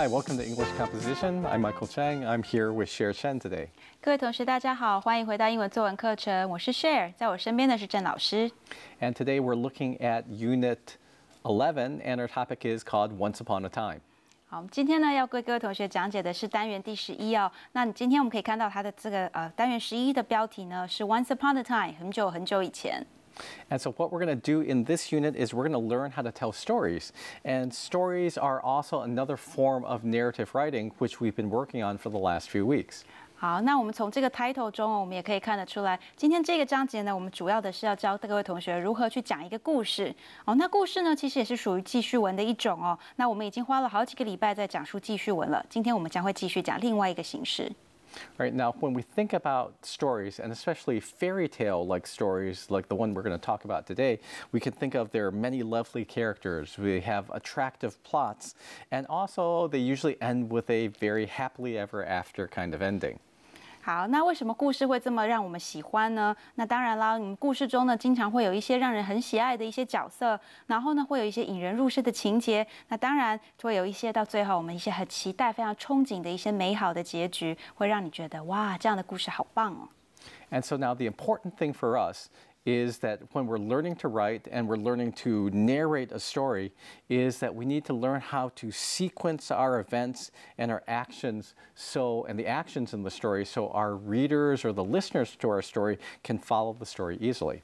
Hi, welcome to English Composition. I'm Michael Chang. I'm here with Share Chen today. 各位同学，大家好，欢迎回到英文作文课程。我是 Share，在我身边的是郑老师。And today we're looking at Unit 11, and our topic is called Once Upon a Time. 好，今天呢要为各位同学讲解的是单元第十一哦。那你今天我们可以看到它的这个呃单元十一的标题呢是 Once Upon a Time，很久很久以前。and so what we're going to do in this unit is we're going to learn how to tell stories. And stories are also another form of narrative writing, which we've been working on for the last few weeks. 好，那我们从这个 title 中，我们也可以看得出来，今天这个章节呢，我们主要的是要教各位同学如何去讲一个故事。哦，那故事呢，其实也是属于记叙文的一种哦。那我们已经花了好几个礼拜在讲述记叙文了，今天我们将会继续讲另外一个形式。Right now when we think about stories, and especially fairy tale like stories like the one we're going to talk about today, we can think of their many lovely characters. We have attractive plots, and also they usually end with a very happily ever after kind of ending. 好，那为什么故事会这么让我们喜欢呢？那当然啦，你们故事中呢，经常会有一些让人很喜爱的一些角色，然后呢，会有一些引人入胜的情节，那当然会有一些到最后我们一些很期待、非常憧憬的一些美好的结局，会让你觉得哇，这样的故事好棒哦。And important now thing so us for the is that when we're learning to write and we're learning to narrate a story, is that we need to learn how to sequence our events and our actions so, and the actions in the story, so our readers or the listeners to our story can follow the story easily.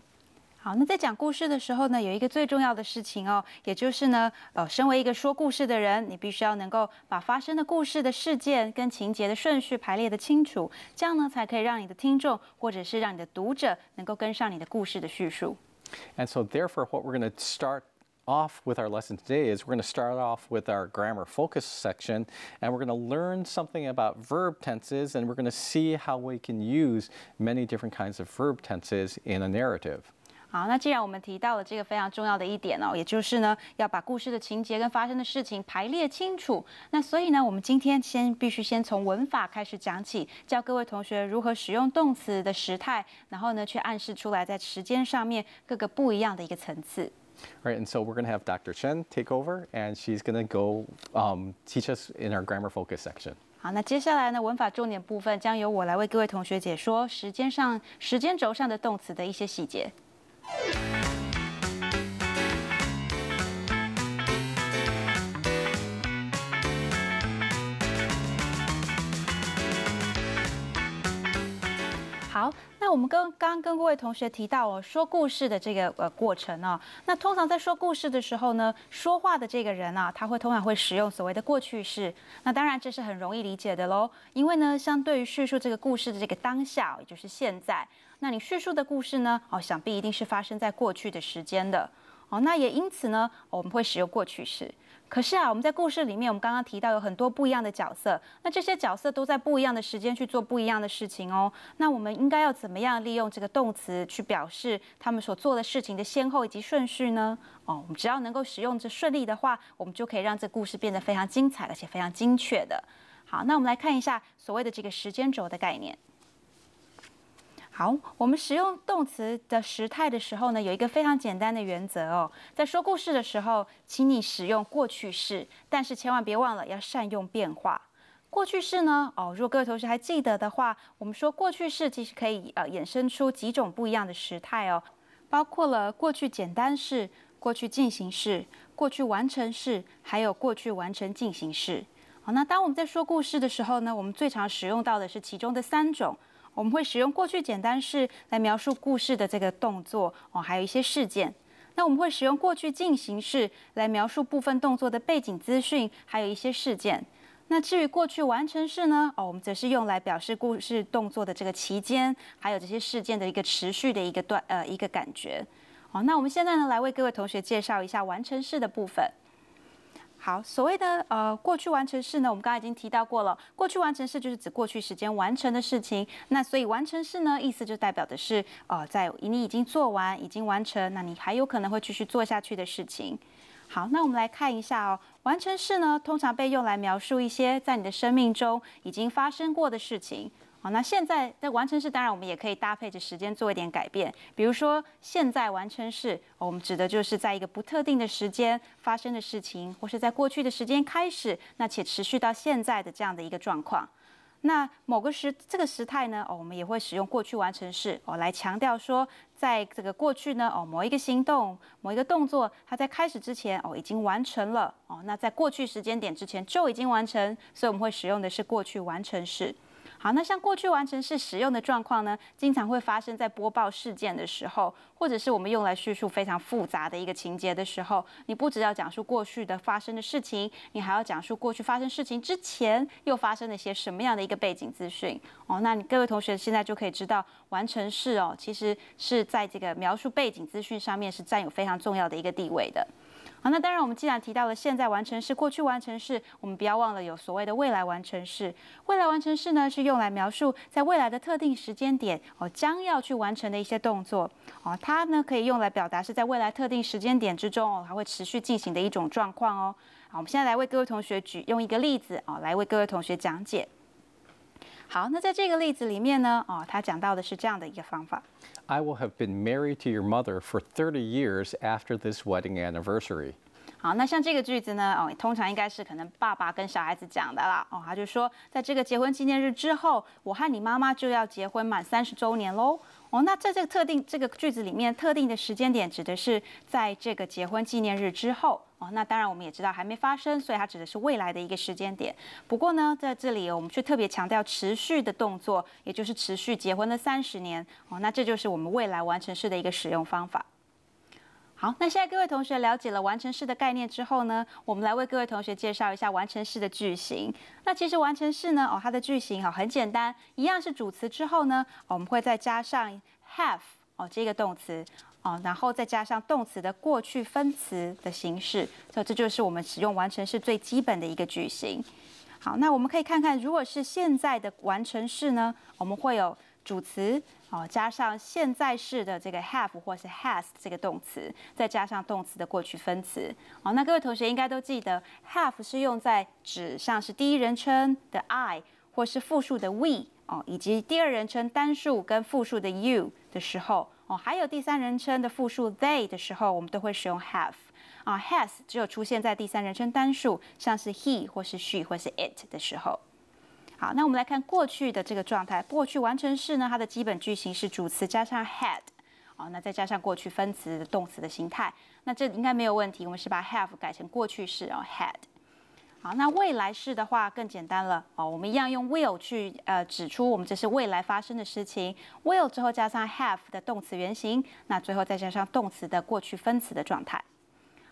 好，那在讲故事的时候呢，有一个最重要的事情哦，也就是呢，呃，身为一个说故事的人，你必须要能够把发生的故事的事件跟情节的顺序排列的清楚，这样呢，才可以让你的听众或者是让你的读者能够跟上你的故事的叙述。And so, therefore, what we're going to start off with our lesson today is we're going to start off with our grammar focus section and we're going to learn something about verb tenses and we're going to see how we can use many different kinds of verb tenses in a narrative. 好，那既然我们提到了这个非常重要的一点哦，也就是呢要把故事的情节跟发生的事情排列清楚。那所以呢，我们今天先必须先从文法开始讲起，教各位同学如何使用动词的时态，然后呢去暗示出来在时间上面各个不一样的一个层次。All Right, and so we're going to have Dr. Chen take over, and she's going to go um teach us in our grammar focus section. 好，那接下来呢，文法重点部分将由我来为各位同学解说时间上时间轴上的动词的一些细节。好，那我们跟刚刚跟各位同学提到哦，说故事的这个呃过程哦，那通常在说故事的时候呢，说话的这个人啊，他会通常会使用所谓的过去式。那当然这是很容易理解的喽，因为呢，相对于叙述这个故事的这个当下，也就是现在。那你叙述的故事呢？哦，想必一定是发生在过去的时间的哦。那也因此呢，我们会使用过去式。可是啊，我们在故事里面，我们刚刚提到有很多不一样的角色，那这些角色都在不一样的时间去做不一样的事情哦。那我们应该要怎么样利用这个动词去表示他们所做的事情的先后以及顺序呢？哦，我们只要能够使用这顺利的话，我们就可以让这故事变得非常精彩而且非常精确的。好，那我们来看一下所谓的这个时间轴的概念。好，我们使用动词的时态的时候呢，有一个非常简单的原则哦。在说故事的时候，请你使用过去式，但是千万别忘了要善用变化。过去式呢，哦，如果各位同学还记得的话，我们说过去式其实可以呃衍生出几种不一样的时态哦，包括了过去简单式、过去进行式、过去完成式，还有过去完成进行式。好，那当我们在说故事的时候呢，我们最常使用到的是其中的三种。我们会使用过去简单式来描述故事的这个动作哦，还有一些事件。那我们会使用过去进行式来描述部分动作的背景资讯，还有一些事件。那至于过去完成式呢？哦，我们则是用来表示故事动作的这个期间，还有这些事件的一个持续的一个段呃一个感觉。哦，那我们现在呢，来为各位同学介绍一下完成式的部分。好，所谓的呃过去完成式呢，我们刚才已经提到过了。过去完成式就是指过去时间完成的事情。那所以完成式呢，意思就代表的是，呃，在你已经做完、已经完成，那你还有可能会继续做下去的事情。好，那我们来看一下哦，完成式呢，通常被用来描述一些在你的生命中已经发生过的事情。好，那现在在完成式，当然我们也可以搭配着时间做一点改变。比如说现在完成式，我们指的就是在一个不特定的时间发生的事情，或是在过去的时间开始，那且持续到现在的这样的一个状况。那某个时这个时态呢，哦，我们也会使用过去完成式哦来强调说，在这个过去呢，哦，某一个行动、某一个动作，它在开始之前哦已经完成了哦。那在过去时间点之前就已经完成，所以我们会使用的是过去完成式。好，那像过去完成式使用的状况呢，经常会发生在播报事件的时候，或者是我们用来叙述非常复杂的一个情节的时候。你不只要讲述过去的发生的事情，你还要讲述过去发生事情之前又发生了一些什么样的一个背景资讯。哦，那你各位同学现在就可以知道，完成式哦，其实是在这个描述背景资讯上面是占有非常重要的一个地位的。那当然，我们既然提到了现在完成式、过去完成式，我们不要忘了有所谓的未来完成式。未来完成式呢是用来描述在未来的特定时间点哦将要去完成的一些动作哦。它呢可以用来表达是在未来特定时间点之中哦还会持续进行的一种状况哦。好，我们现在来为各位同学举用一个例子哦，来为各位同学讲解。好，那在这个例子里面呢，哦，他讲到的是这样的一个方法。I will have been married to your mother for thirty years after this wedding anniversary。好，那像这个句子呢，哦，通常应该是可能爸爸跟小孩子讲的啦，哦，他就说，在这个结婚纪念日之后，我和你妈妈就要结婚满三十周年喽。哦，那在这个特定这个句子里面，特定的时间点指的是在这个结婚纪念日之后哦。那当然我们也知道还没发生，所以它指的是未来的一个时间点。不过呢，在这里我们却特别强调持续的动作，也就是持续结婚的三十年哦。那这就是我们未来完成式的一个使用方法。好，那现在各位同学了解了完成式的概念之后呢，我们来为各位同学介绍一下完成式的句型。那其实完成式呢，哦，它的句型哦很简单，一样是主词之后呢，我们会再加上 have 哦这个动词哦，然后再加上动词的过去分词的形式，所以这就是我们使用完成式最基本的一个句型。好，那我们可以看看如果是现在的完成式呢，我们会有主词。哦，加上现在式的这个 have 或是 has 这个动词，再加上动词的过去分词。哦，那各位同学应该都记得，have 是用在指像是第一人称的 I 或是复数的 we 哦，以及第二人称单数跟复数的 you 的时候哦，还有第三人称的复数 they 的时候，我们都会使用 have。啊，has 只有出现在第三人称单数像是 he 或是 she 或是 it 的时候。好，那我们来看过去的这个状态。过去完成式呢，它的基本句型是主词加上 had，好，那再加上过去分词动词的形态。那这应该没有问题，我们是把 have 改成过去式哦 had。好，那未来式的话更简单了哦，我们一样用 will 去呃指出我们这是未来发生的事情，will 之后加上 have 的动词原形，那最后再加上动词的过去分词的状态。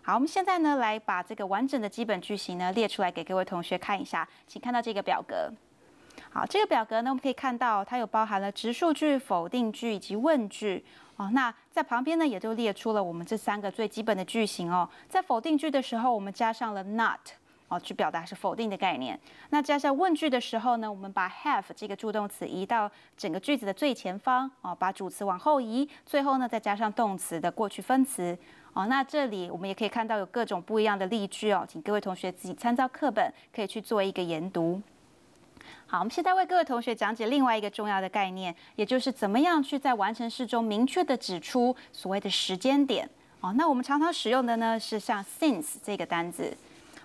好，我们现在呢来把这个完整的基本句型呢列出来给各位同学看一下，请看到这个表格。好，这个表格呢，我们可以看到它有包含了直数据、否定句以及问句哦。那在旁边呢，也都列出了我们这三个最基本的句型哦。在否定句的时候，我们加上了 not 哦，去表达是否定的概念。那加上问句的时候呢，我们把 have 这个助动词移到整个句子的最前方哦，把主词往后移，最后呢再加上动词的过去分词哦。那这里我们也可以看到有各种不一样的例句哦，请各位同学自己参照课本，可以去做一个研读。我们现在为各位同学讲解另外一个重要的概念，也就是怎么样去在完成式中明确的指出所谓的时间点。哦，那我们常常使用的呢是像 since 这个单字。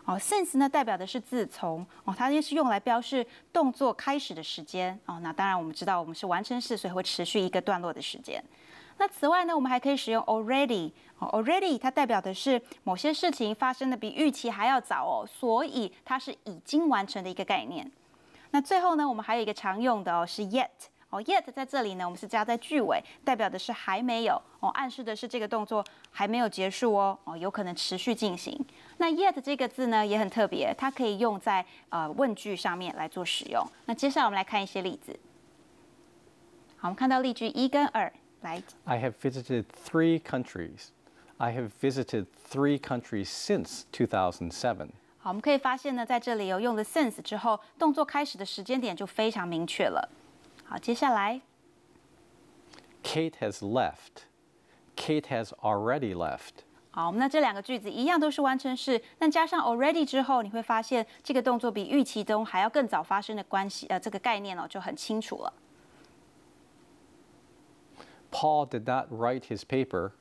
哦，since 呢代表的是自从。哦，它也是用来标示动作开始的时间。哦，那当然我们知道我们是完成式，所以会持续一个段落的时间。那此外呢，我们还可以使用 already。哦，already 它代表的是某些事情发生的比预期还要早哦，所以它是已经完成的一个概念。那最后呢，我们还有一个常用的哦，是 yet 哦，yet 在这里呢，我们是加在句尾，代表的是还没有哦，暗示的是这个动作还没有结束哦，哦，有可能持续进行。那 yet 这个字呢也很特别，它可以用在呃问句上面来做使用。那接下来我们来看一些例子。好，我们看到例句一跟二，来。I have visited three countries. I have visited three countries since 2007. 好，我们可以发现呢，在这里有、哦、用了 since 之后，动作开始的时间点就非常明确了。好，接下来，Kate has left. Kate has already left. 好，那这两个句子一样都是完成式，但加上 already 之后，你会发现这个动作比预期中还要更早发生的关系，呃，这个概念哦就很清楚了。Paul did not write his paper.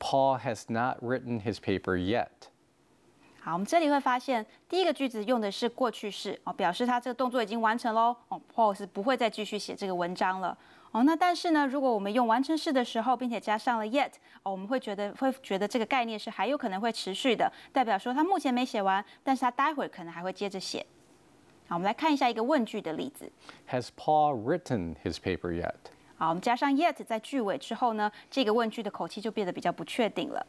Paul has not written his paper yet. 好，我们这里会发现，第一个句子用的是过去式哦，表示他这个动作已经完成喽。哦，Paul 是不会再继续写这个文章了。哦，那但是呢，如果我们用完成式的时候，并且加上了 yet，哦，我们会觉得会觉得这个概念是还有可能会持续的，代表说他目前没写完，但是他待会儿可能还会接着写。好，我们来看一下一个问句的例子。Has Paul written his paper yet？好，我们加上 yet 在句尾之后呢，这个问句的口气就变得比较不确定了。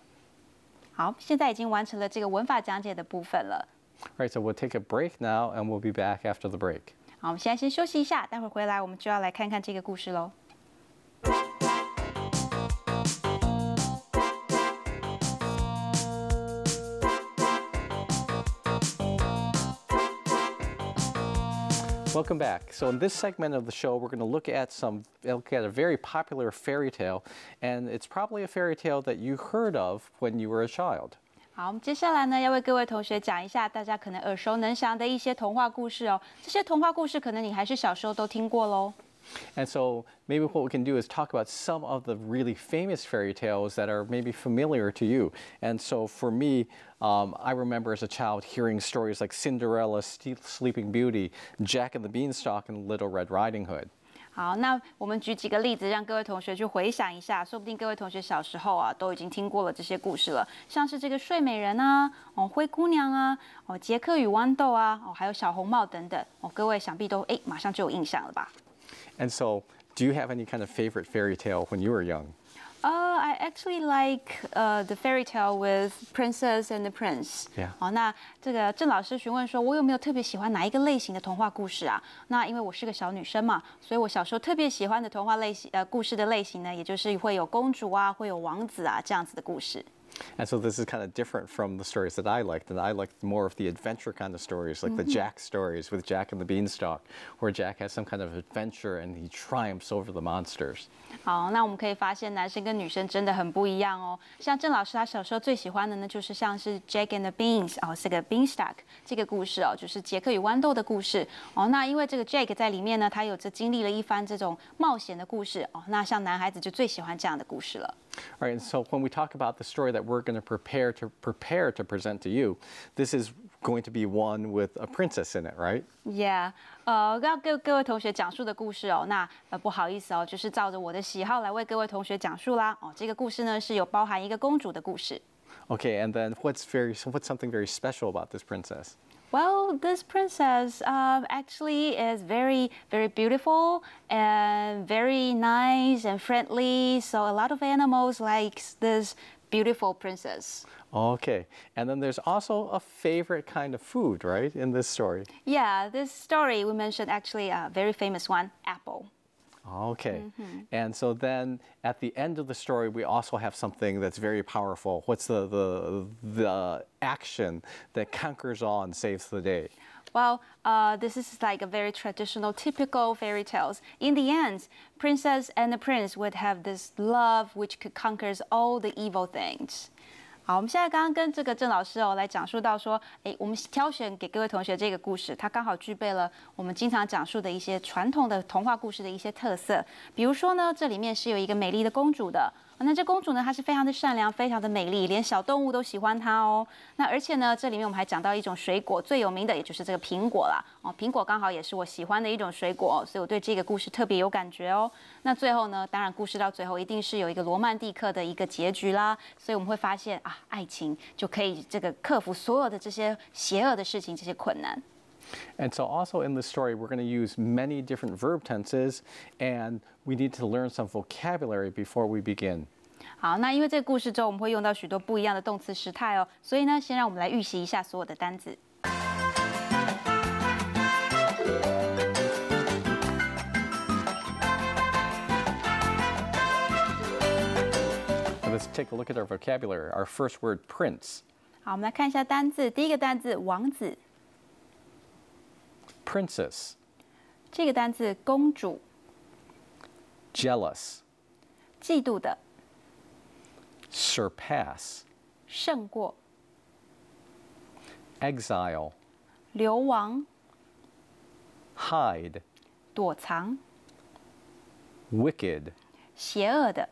好，现在已经完成了这个文法讲解的部分了。All Right, so we'll take a break now, and we'll be back after the break. 好，我们现在先休息一下，待会儿回来我们就要来看看这个故事喽。Welcome back. So in this segment of the show, we're going to look at some look at a very popular fairy tale, and it's probably a fairy tale that you heard of when you were a child. 好，我们接下来呢要为各位同学讲一下大家可能耳熟能详的一些童话故事哦。这些童话故事可能你还是小时候都听过喽。and so maybe what we can do is talk about some of the really famous fairy tales that are maybe familiar to you. And so for me, um, I remember as a child hearing stories like Cinderella, Sleeping Beauty, Jack and the Beanstalk, and Little Red Riding Hood. 好，那我们举几个例子，让各位同学去回想一下，说不定各位同学小时候啊都已经听过了这些故事了，像是这个睡美人啊，哦灰姑娘啊，哦杰克与豌豆啊，哦还有小红帽等等，哦各位想必都哎马上就有印象了吧。and so, do you have any kind of favorite fairy tale when you were young? Uh, I actually like uh, the fairy tale with Princess and the prince. Yeah. 好，那这个郑老师询问说，我有没有特别喜欢哪一个类型的童话故事啊？那因为我是个小女生嘛，所以我小时候特别喜欢的童话类型呃故事的类型呢，也就是会有公主啊，会有王子啊这样子的故事。Oh, and so this is kind of different from the stories that I liked, and I liked more of the adventure kind of stories, like mm -hmm. the mm-hmm. Jack stories with Jack and the Beanstalk, where Jack has some kind of adventure and he triumphs over the monsters. 好，那我们可以发现男生跟女生真的很不一样哦。像郑老师他小时候最喜欢的呢，就是像是 Jack and the Beans 哦，这个 Beanstalk 这个故事哦，就是杰克与豌豆的故事哦。那因为这个 Jack 在里面呢，他有着经历了一番这种冒险的故事哦。那像男孩子就最喜欢这样的故事了。all right, and so when we talk about the story that we're going to prepare to prepare to present to you, this is going to be one with a princess in it, right? Yeah. 呃，要跟各位同学讲述的故事哦，那呃不好意思哦，就是照着我的喜好来为各位同学讲述啦。哦，这个故事呢是有包含一个公主的故事。Okay, and then what's very what's something very special about this princess? Well, this princess um, actually is very, very beautiful and very nice and friendly. So a lot of animals like this beautiful princess. Okay, and then there's also a favorite kind of food, right, in this story? Yeah, this story we mentioned actually a very famous one, apple. Okay. Mm -hmm. And so then at the end of the story, we also have something that's very powerful. What's the, the, the action that conquers all and saves the day? Well, uh, this is like a very traditional, typical fairy tales. In the end, princess and the prince would have this love which conquers all the evil things. 好，我们现在刚刚跟这个郑老师哦来讲述到说，哎，我们挑选给各位同学这个故事，它刚好具备了我们经常讲述的一些传统的童话故事的一些特色，比如说呢，这里面是有一个美丽的公主的。那这公主呢，她是非常的善良，非常的美丽，连小动物都喜欢她哦。那而且呢，这里面我们还讲到一种水果，最有名的也就是这个苹果了哦。苹果刚好也是我喜欢的一种水果，所以我对这个故事特别有感觉哦。那最后呢，当然故事到最后一定是有一个罗曼蒂克的一个结局啦。所以我们会发现啊，爱情就可以这个克服所有的这些邪恶的事情，这些困难。And so also in this story, we're going to use many different verb tenses, and we need to learn some vocabulary before we begin. 好，那因为这个故事中我们会用到许多不一样的动词时态哦，所以呢，先让我们来预习一下所有的单词。Let's take a look at our vocabulary. Our first word, prince. 好，我们来看一下单字。第一个单字，王子。Princess. princess。这个单词公主。jealous，嫉妒的。surpass，胜过。exile，流亡。hide，躲藏。wicked，邪恶的。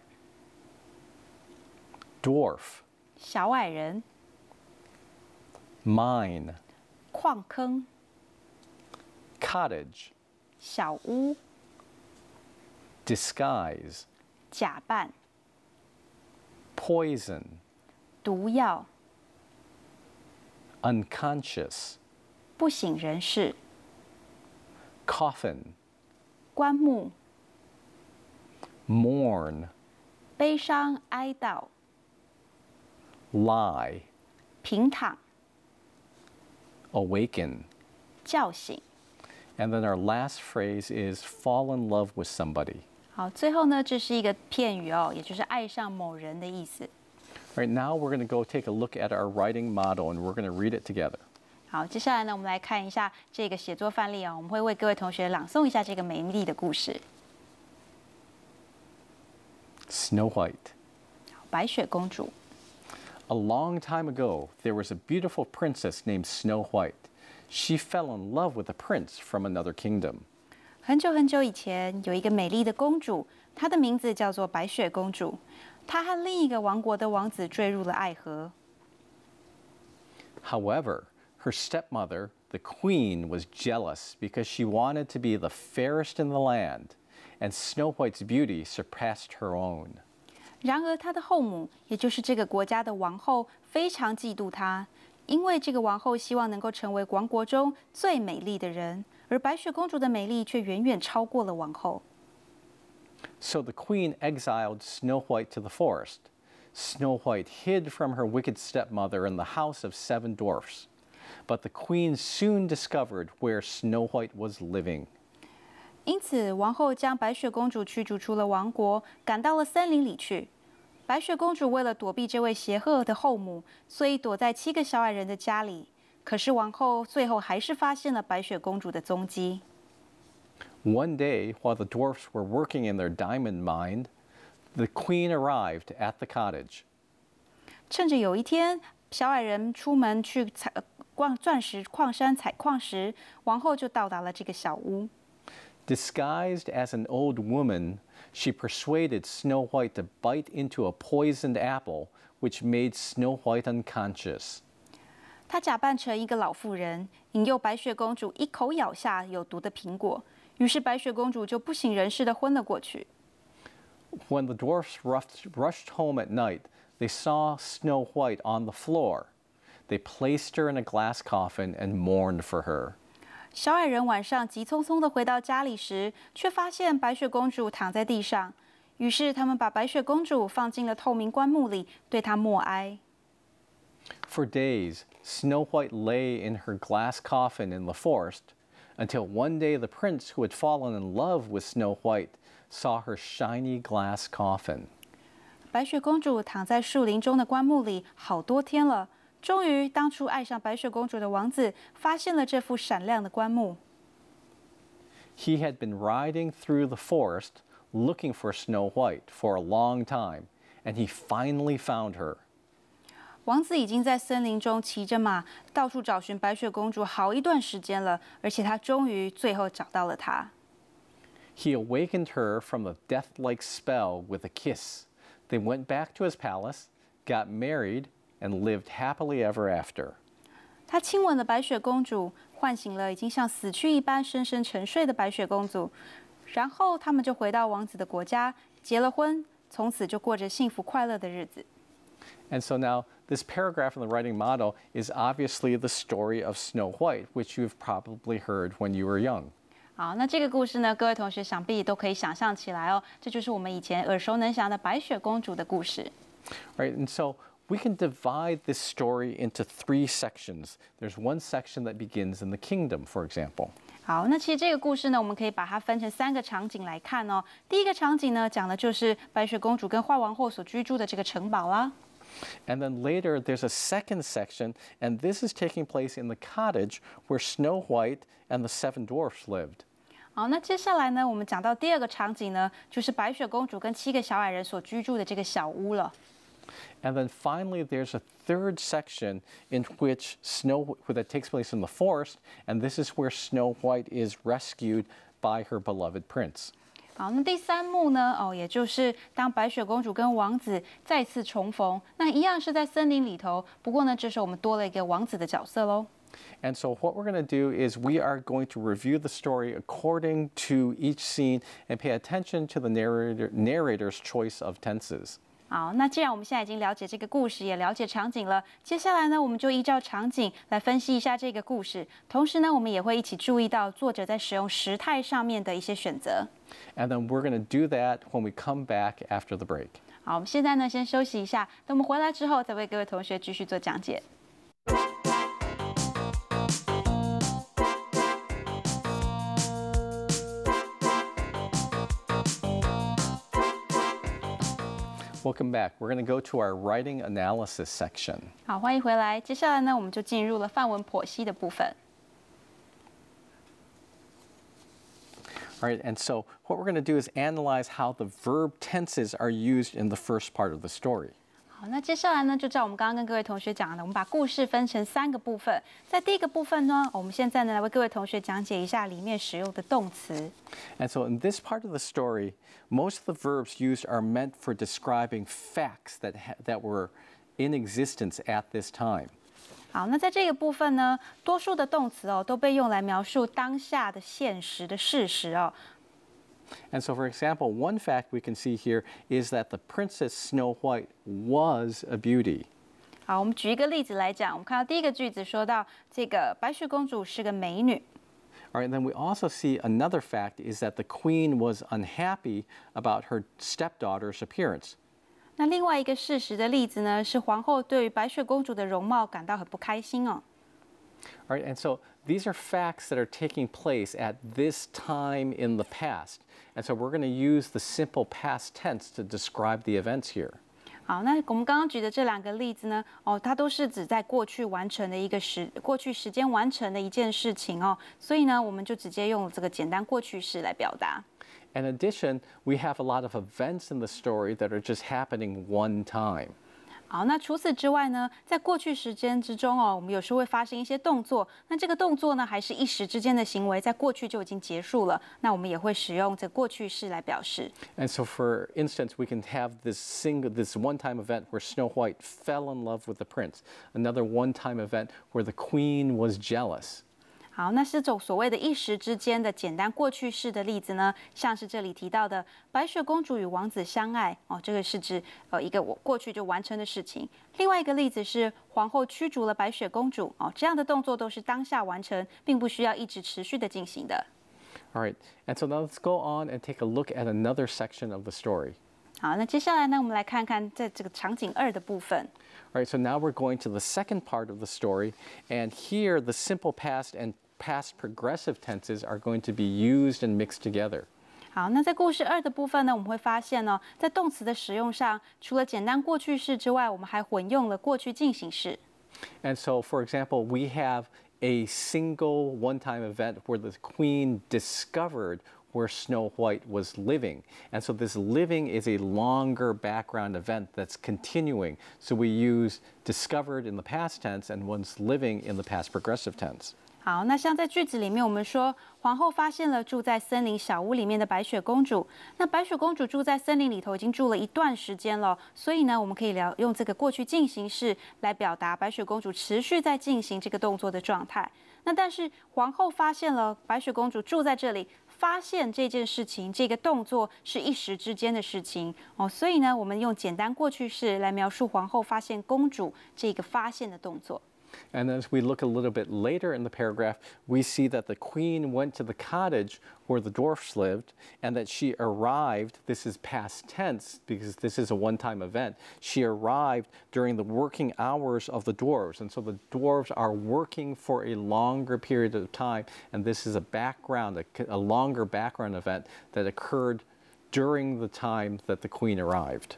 dwarf，小矮人。mine，矿坑。cottage, 小屋 disguise, 假扮 poison, 毒药 unconscious, 不省人事 coffin, 棺木 mourn, 悲伤哀悼 lie, 平躺 awaken, 叫醒。and then our last phrase is fall in love with somebody. Right now, we're going to go take a look at our writing model, and we're going to read it together. Snow White. A long time ago, there was a beautiful princess named Snow White she fell in love with a prince from another kingdom. 很久很久以前，有一个美丽的公主，她的名字叫做白雪公主。她和另一个王国的王子坠入了爱河。However, her stepmother, the queen, was jealous because she wanted to be the fairest in the land, and Snow White's beauty surpassed her own. 然而，她的后母，也就是这个国家的王后，非常嫉妒她，因为这个王后希望能够成为王国中最美丽的人，而白雪公主的美丽却远远超过了王后。So the queen exiled Snow White to the forest. Snow White hid from her wicked stepmother in the house of seven dwarfs. But the queen soon discovered where Snow White was living. 因此，王后将白雪公主驱逐出了王国，赶到了森林里去。白雪公主为了躲避这位邪恶的后母，所以躲在七个小矮人的家里。可是王后最后还是发现了白雪公主的踪迹。One day, while the dwarfs were working in their diamond mine, the queen arrived at the cottage. 趁着有一天小矮人出门去采逛钻石矿山采矿时，王后就到达了这个小屋。Disguised as an old woman, she persuaded Snow White to bite into a poisoned apple, which made Snow White unconscious. When the dwarfs rushed, rushed home at night, they saw Snow White on the floor. They placed her in a glass coffin and mourned for her. 小矮人晚上急匆匆地回到家里时，却发现白雪公主躺在地上。于是，他们把白雪公主放进了透明棺木里，对她默哀。For days, Snow White lay in her glass coffin in the forest until one day the prince who had fallen in love with Snow White saw her shiny glass coffin. 白雪公主躺在树林中的棺木里好多天了。终于，当初爱上白雪公主的王子发现了这副闪亮的棺木。He had been riding through the forest looking for Snow White for a long time, and he finally found her. 王子已经在森林中骑着马，到处找寻白雪公主好一段时间了，而且他终于最后找到了她。He awakened her from a death-like spell with a kiss. They went back to his palace, got married and lived happily ever after. 他亲吻了白雪公主，唤醒了已经像死去一般深深沉睡的白雪公主，然后他们就回到王子的国家，结了婚，从此就过着幸福快乐的日子。And so now, this paragraph in the writing model is obviously the story of Snow White, which you've probably heard when you were young. 好，那这个故事呢，各位同学想必都可以想象起来哦，这就是我们以前耳熟能详的白雪公主的故事。Right, and so we can divide this story into three sections. There's one section that begins in the kingdom, for example. 好，那其实这个故事呢，我们可以把它分成三个场景来看哦。第一个场景呢，讲的就是白雪公主跟花王后所居住的这个城堡啦。And then later, there's a second section, and this is taking place in the cottage where Snow White and the Seven Dwarfs lived. 好，那接下来呢，我们讲到第二个场景呢，就是白雪公主跟七个小矮人所居住的这个小屋了。and then finally, there's a third section in which Snow that takes place in the forest, and this is where Snow White is rescued by her beloved prince. 好，那第三幕呢？哦，也就是当白雪公主跟王子再次重逢，那一样是在森林里头。不过呢，这时候我们多了一个王子的角色喽。And so, what we're going to do is we are going to review the story according to each scene and pay attention to the narrator, narrator's choice of tenses. 好，那既然我们现在已经了解这个故事，也了解场景了，接下来呢，我们就依照场景来分析一下这个故事。同时呢，我们也会一起注意到作者在使用时态上面的一些选择。And then we're going to do that when we come back after the break。好，我们现在呢先休息一下，等我们回来之后再为各位同学继续做讲解。welcome back. We're going to go to our writing analysis section. 好，欢迎回来。接下来呢，我们就进入了范文剖析的部分。All right, and so what we're going to do is analyze how the verb tenses are used in the first part of the story. 好，那接下来呢，就照我们刚刚跟各位同学讲的，我们把故事分成三个部分。在第一个部分呢，我们现在呢来为各位同学讲解一下里面使用的动词。And so in this part of the story, most of the verbs used are meant for describing facts that that were in existence at this time. 好，那在这个部分呢，多数的动词哦都被用来描述当下的现实的事实哦。And so, for example, one fact we can see here is that the Princess Snow White was a beauty. 好，我们举一个例子来讲，我们看到第一个句子说到这个白雪公主是个美女。All right, then we also see another fact is that the queen was unhappy about her stepdaughter's appearance. 那另外一个事实的例子呢，是皇后对于白雪公主的容貌感到很不开心哦。all right, and so these are facts that are taking place at this time in the past. And so we're going to use the simple past tense to describe the events here. 好，那我们刚刚举的这两个例子呢，哦，它都是指在过去完成的一个时，过去时间完成的一件事情哦，所以呢，我们就直接用这个简单过去式来表达。In addition, we have a lot of events in the story that are just happening one time. 好，那除此之外呢？在过去时间之中哦，我们有时候会发生一些动作。那这个动作呢，还是一时之间的行为，在过去就已经结束了。那我们也会使用这过去式来表示。And so, for instance, we can have this single, this one-time event where Snow White fell in love with the prince. Another one-time event where the queen was jealous. 好，那是种所谓的一时之间的简单过去式的例子呢，像是这里提到的白雪公主与王子相爱哦，这个是指呃一个我过去就完成的事情。另外一个例子是皇后驱逐了白雪公主哦，这样的动作都是当下完成，并不需要一直持续的进行的。All right, and so now let's go on and take a look at another section of the story. 好，那接下来呢，我们来看看在这个场景二的部分。All right, so now we're going to the second part of the story, and here the simple past and past progressive tenses are going to be used and mixed together. 好，那在故事二的部分呢，我们会发现呢，在动词的使用上，除了简单过去式之外，我们还混用了过去进行式。And so, for example, we have a single one-time event where the queen discovered where Snow White was living. And so this living is a longer background event that's continuing. So we use discovered in the past tense and once living in the past progressive tense. 好，那像在句子里面，我们说皇后发现了住在森林小屋里面的白雪公主。那白雪公主住在森林里头已经住了一段时间了，所以呢，我们可以聊用这个过去进行式来表达白雪公主持续在进行这个动作的状态。那但是皇后发现了白雪公主住在这里，发现这件事情这个动作是一时之间的事情哦，所以呢，我们用简单过去式来描述皇后发现公主这个发现的动作。And as we look a little bit later in the paragraph, we see that the queen went to the cottage where the dwarfs lived and that she arrived. This is past tense because this is a one time event. She arrived during the working hours of the dwarves. And so the dwarves are working for a longer period of time. And this is a background, a, a longer background event that occurred during the time that the queen arrived.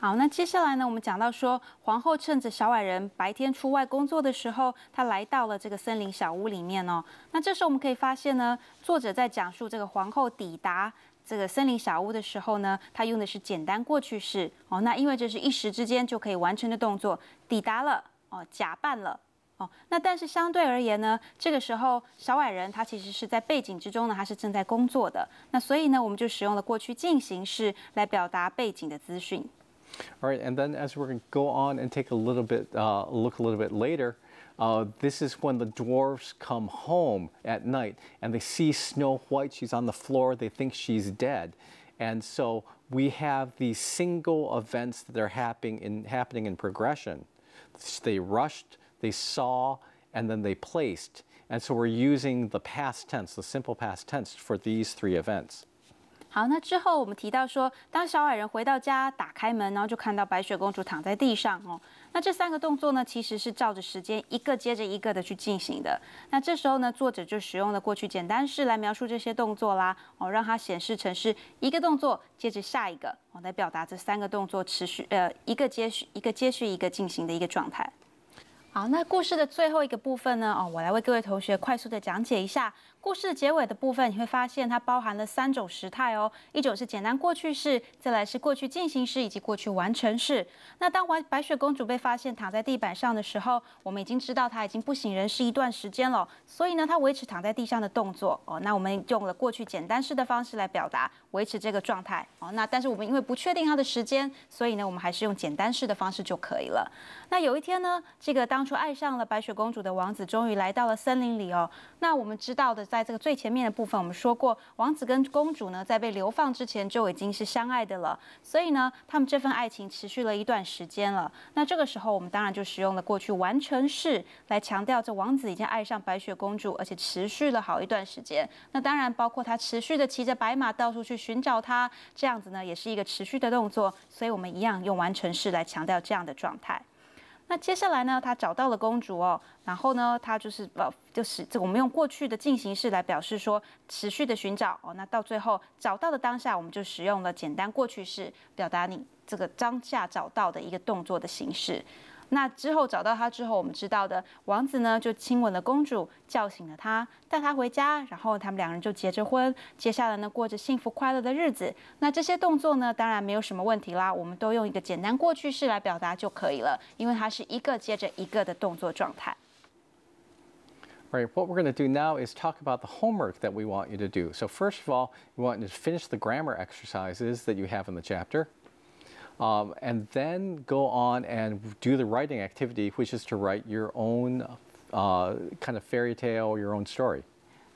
好，那接下来呢？我们讲到说，皇后趁着小矮人白天出外工作的时候，她来到了这个森林小屋里面哦。那这时候我们可以发现呢，作者在讲述这个皇后抵达这个森林小屋的时候呢，他用的是简单过去式哦。那因为这是一时之间就可以完成的动作，抵达了哦，假扮了哦。那但是相对而言呢，这个时候小矮人他其实是在背景之中呢，他是正在工作的。那所以呢，我们就使用了过去进行式来表达背景的资讯。All right, and then as we're going to go on and take a little bit, uh, look a little bit later, uh, this is when the dwarves come home at night and they see Snow White. She's on the floor. They think she's dead. And so we have these single events that are happening in, happening in progression. They rushed, they saw, and then they placed. And so we're using the past tense, the simple past tense, for these three events. 好，那之后我们提到说，当小矮人回到家，打开门，然后就看到白雪公主躺在地上哦。那这三个动作呢，其实是照着时间一个接着一个的去进行的。那这时候呢，作者就使用了过去简单式来描述这些动作啦，哦，让它显示成是一个动作接着下一个，哦，来表达这三个动作持续呃一个接续一个接续一个进行的一个状态。好，那故事的最后一个部分呢，哦，我来为各位同学快速的讲解一下。故事结尾的部分，你会发现它包含了三种时态哦。一种是简单过去式，再来是过去进行式以及过去完成式。那当完白雪公主被发现躺在地板上的时候，我们已经知道她已经不省人事一段时间了，所以呢，她维持躺在地上的动作。哦，那我们用了过去简单式的方式来表达维持这个状态。哦，那但是我们因为不确定她的时间，所以呢，我们还是用简单式的方式就可以了。那有一天呢，这个当初爱上了白雪公主的王子终于来到了森林里哦。那我们知道的。在这个最前面的部分，我们说过，王子跟公主呢，在被流放之前就已经是相爱的了，所以呢，他们这份爱情持续了一段时间了。那这个时候，我们当然就使用了过去完成式来强调这王子已经爱上白雪公主，而且持续了好一段时间。那当然，包括他持续的骑着白马到处去寻找她，这样子呢，也是一个持续的动作，所以我们一样用完成式来强调这样的状态。那接下来呢？他找到了公主哦。然后呢？他就是呃，就是这我们用过去的进行式来表示说持续的寻找哦。那到最后找到的当下，我们就使用了简单过去式表达你这个当下找到的一个动作的形式。那之后找到他之后，我们知道的王子呢就亲吻了公主，叫醒了她，带她回家，然后他们两人就结着婚。接下来呢，过着幸福快乐的日子。那这些动作呢，当然没有什么问题啦，我们都用一个简单过去式来表达就可以了，因为它是一个接着一个的动作状态。Right, what we're going to do now is talk about the homework that we want you to do. So first of all, we want you to finish the grammar exercises that you have in the chapter um, and then go on and do the writing activity, which is to write your own uh, kind of fairy tale, your own story.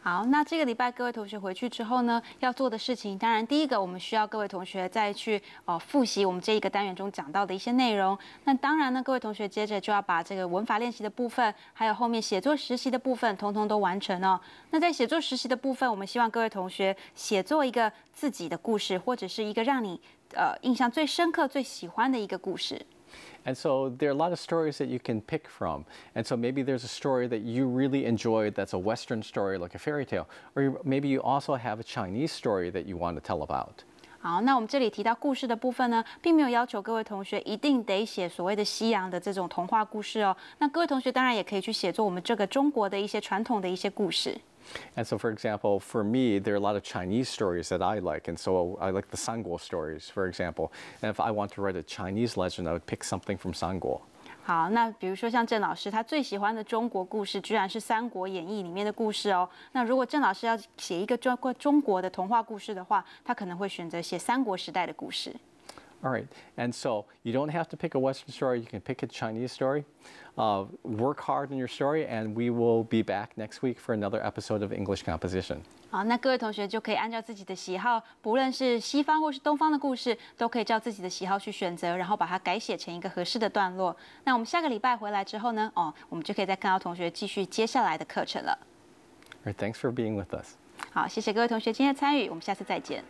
好，那这个礼拜各位同学回去之后呢，要做的事情，当然第一个我们需要各位同学再去呃复习我们这一个单元中讲到的一些内容。那当然呢，各位同学接着就要把这个文法练习的部分，还有后面写作实习的部分，通通都完成哦。那在写作实习的部分，我们希望各位同学写作一个自己的故事，或者是一个让你呃，印象最深刻、最喜欢的一个故事。And so there are a lot of stories that you can pick from. And so maybe there's a story that you really e n j o y That's a Western story, like a fairy tale, or maybe you also have a Chinese story that you want to tell about. 好，那我们这里提到故事的部分呢，并没有要求各位同学一定得写所谓的西洋的这种童话故事哦。那各位同学当然也可以去写作我们这个中国的一些传统的一些故事。And so, for example, for me, there are a lot of Chinese stories that I like. And so I like the Sanguo stories, for example. And if I want to write a Chinese legend, I would pick something from Sanguo. 好，那比如说像郑老师，他最喜欢的中国故事居然是《三国演义》里面的故事哦。那如果郑老师要写一个中国中国的童话故事的话，他可能会选择写三国时代的故事。all right, and so you don't have to pick a Western story. You can pick a Chinese story. Uh, work hard on your story, and we will be back next week for another episode of English Composition. 好，那各位同学就可以按照自己的喜好，不论是西方或是东方的故事，都可以照自己的喜好去选择，然后把它改写成一个合适的段落。那我们下个礼拜回来之后呢，哦，我们就可以再看到同学继续接下来的课程了。All right, thanks for being with us. 好，谢谢各位同学今天的参与，我们下次再见。